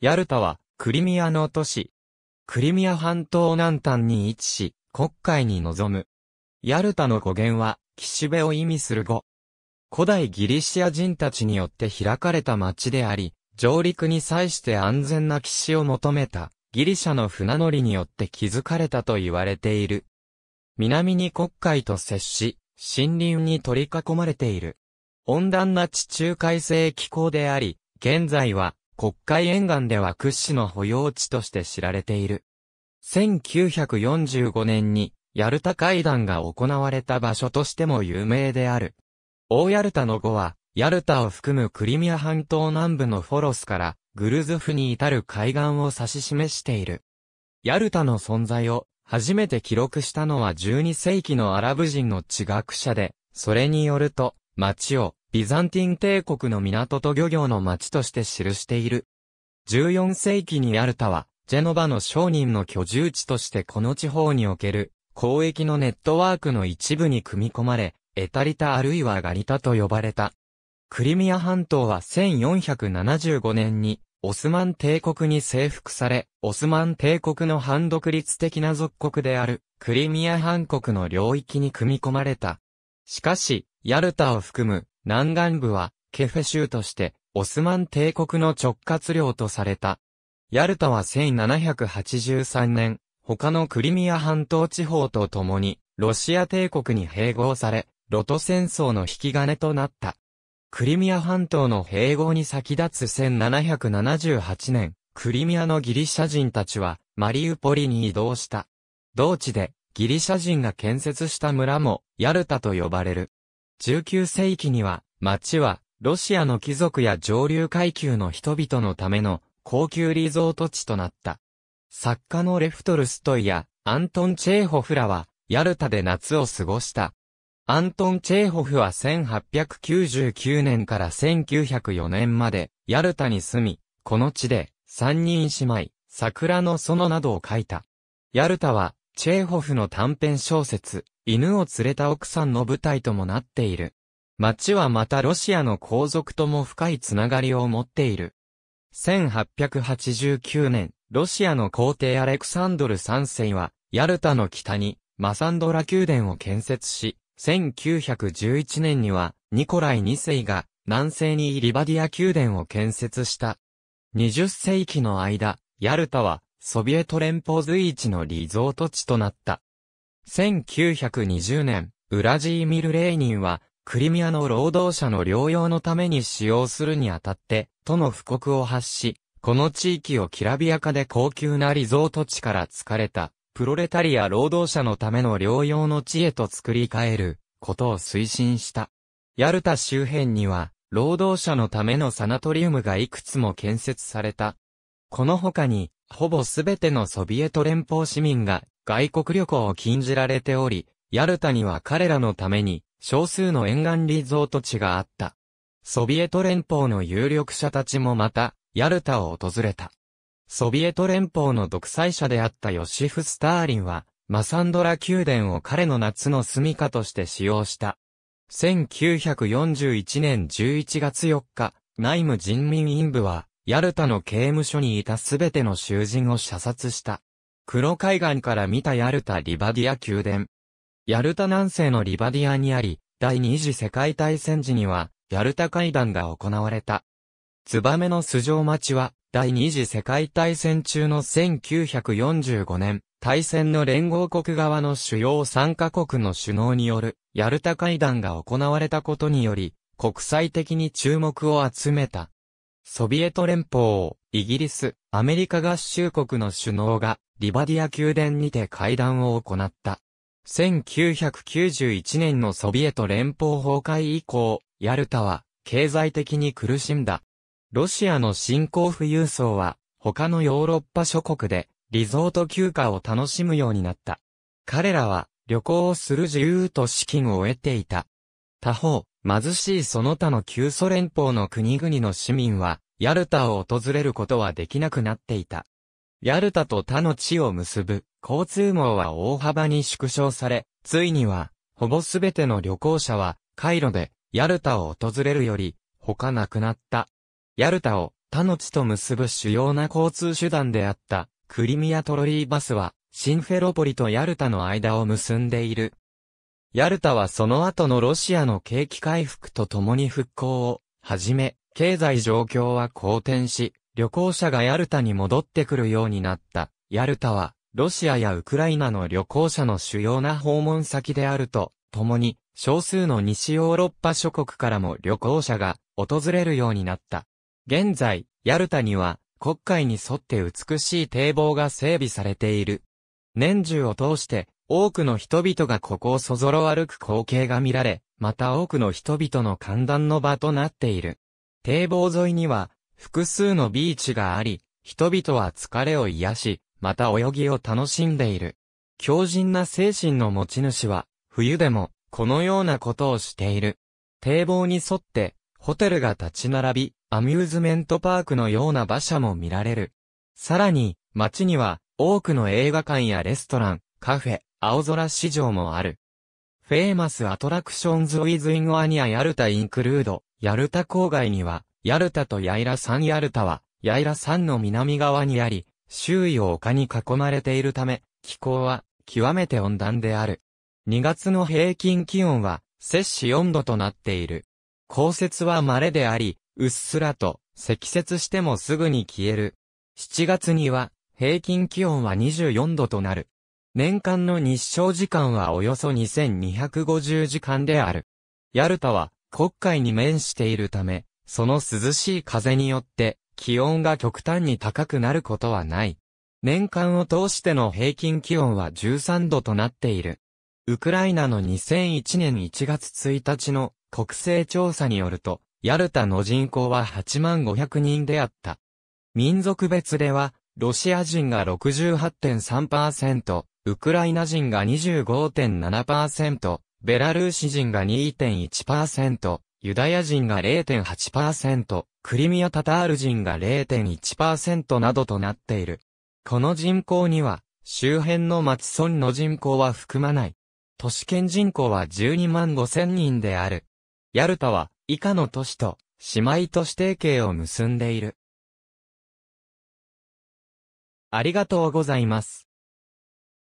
ヤルタは、クリミアの都市。クリミア半島南端に位置し、国会に臨む。ヤルタの語源は、岸辺を意味する語。古代ギリシア人たちによって開かれた町であり、上陸に際して安全な岸を求めた、ギリシャの船乗りによって築かれたと言われている。南に国海と接し、森林に取り囲まれている。温暖な地中海性気候であり、現在は国会沿岸では屈指の保養地として知られている。1945年に、ヤルタ会談が行われた場所としても有名である。大ヤルタの語は、ヤルタを含むクリミア半島南部のフォロスから、グルズフに至る海岸を指し示している。ヤルタの存在を、初めて記録したのは12世紀のアラブ人の地学者で、それによると、町を、ビザンティン帝国の港と漁業の町として記している。14世紀にアルタは、ジェノバの商人の居住地としてこの地方における交易のネットワークの一部に組み込まれ、エタリタあるいはガリタと呼ばれた。クリミア半島は1475年にオスマン帝国に征服され、オスマン帝国の反独立的な属国であるクリミア半国の領域に組み込まれた。しかし、ヤルタを含む南岸部は、ケフェ州として、オスマン帝国の直轄領とされた。ヤルタは1783年、他のクリミア半島地方と共に、ロシア帝国に併合され、ロト戦争の引き金となった。クリミア半島の併合に先立つ1778年、クリミアのギリシャ人たちは、マリウポリに移動した。同地で、ギリシャ人が建設した村も、ヤルタと呼ばれる。19世紀には、町は、ロシアの貴族や上流階級の人々のための高級リゾート地となった。作家のレフトルストイやアントン・チェーホフらは、ヤルタで夏を過ごした。アントン・チェーホフは1899年から1904年まで、ヤルタに住み、この地で、三人姉妹、桜の園などを書いた。ヤルタは、チェーホフの短編小説、犬を連れた奥さんの舞台ともなっている。町はまたロシアの皇族とも深いつながりを持っている。1889年、ロシアの皇帝アレクサンドル3世は、ヤルタの北に、マサンドラ宮殿を建設し、1911年には、ニコライ2世が、南西にリバディア宮殿を建設した。20世紀の間、ヤルタは、ソビエト連邦随一のリゾート地となった。1920年、ウラジーミル・レーニンは、クリミアの労働者の療養のために使用するにあたって、との布告を発し、この地域をきらびやかで高級なリゾート地から疲れた、プロレタリア労働者のための療養の地へと作り変える、ことを推進した。ヤルタ周辺には、労働者のためのサナトリウムがいくつも建設された。この他に、ほぼすべてのソビエト連邦市民が外国旅行を禁じられており、ヤルタには彼らのために少数の沿岸リゾート地があった。ソビエト連邦の有力者たちもまた、ヤルタを訪れた。ソビエト連邦の独裁者であったヨシフ・スターリンは、マサンドラ宮殿を彼の夏の住処として使用した。1941年11月4日、内務人民委員部は、ヤルタの刑務所にいたすべての囚人を射殺した。黒海岸から見たヤルタ・リバディア宮殿。ヤルタ南西のリバディアにあり、第二次世界大戦時には、ヤルタ会談が行われた。ツバメの素性町は、第二次世界大戦中の1945年、大戦の連合国側の主要参カ国の首脳による、ヤルタ会談が行われたことにより、国際的に注目を集めた。ソビエト連邦、イギリス、アメリカ合衆国の首脳が、リバディア宮殿にて会談を行った。1991年のソビエト連邦崩壊以降、ヤルタは、経済的に苦しんだ。ロシアの新興富裕層は、他のヨーロッパ諸国で、リゾート休暇を楽しむようになった。彼らは、旅行をする自由と資金を得ていた。他方、貧しいその他の旧ソ連邦の国々の市民は、ヤルタを訪れることはできなくなっていた。ヤルタと他の地を結ぶ交通網は大幅に縮小され、ついには、ほぼすべての旅行者は、カイロで、ヤルタを訪れるより、他なくなった。ヤルタを他の地と結ぶ主要な交通手段であった、クリミアトロリーバスは、シンフェロポリとヤルタの間を結んでいる。ヤルタはその後のロシアの景気回復とともに復興を、はじめ、経済状況は好転し、旅行者がヤルタに戻ってくるようになった。ヤルタは、ロシアやウクライナの旅行者の主要な訪問先であると、ともに、少数の西ヨーロッパ諸国からも旅行者が訪れるようになった。現在、ヤルタには、国会に沿って美しい堤防が整備されている。年中を通して、多くの人々がここをそぞろ歩く光景が見られ、また多くの人々の寒暖の場となっている。堤防沿いには、複数のビーチがあり、人々は疲れを癒し、また泳ぎを楽しんでいる。強靭な精神の持ち主は、冬でも、このようなことをしている。堤防に沿って、ホテルが立ち並び、アミューズメントパークのような馬車も見られる。さらに、街には、多くの映画館やレストラン、カフェ、青空市場もある。フェーマスアトラクションズウィズインワニアヤルタインクルード、ヤルタ郊外には、ヤルタとヤイラ山ヤルタは、ヤイラ山の南側にあり、周囲を丘に囲まれているため、気候は極めて温暖である。2月の平均気温は、摂氏4度となっている。降雪は稀であり、うっすらと積雪してもすぐに消える。7月には、平均気温は24度となる。年間の日照時間はおよそ2250時間である。ヤルタは黒海に面しているため、その涼しい風によって気温が極端に高くなることはない。年間を通しての平均気温は13度となっている。ウクライナの2001年1月1日の国勢調査によると、ヤルタの人口は8万500人であった。民族別では、ロシア人が68.3%、ウクライナ人が25.7%、ベラルーシ人が2.1%、ユダヤ人が0.8%、クリミア・タタール人が0.1%などとなっている。この人口には、周辺の松村の人口は含まない。都市圏人口は12万5千人である。ヤルタは、以下の都市と、姉妹都市提携を結んでいる。ありがとうございます。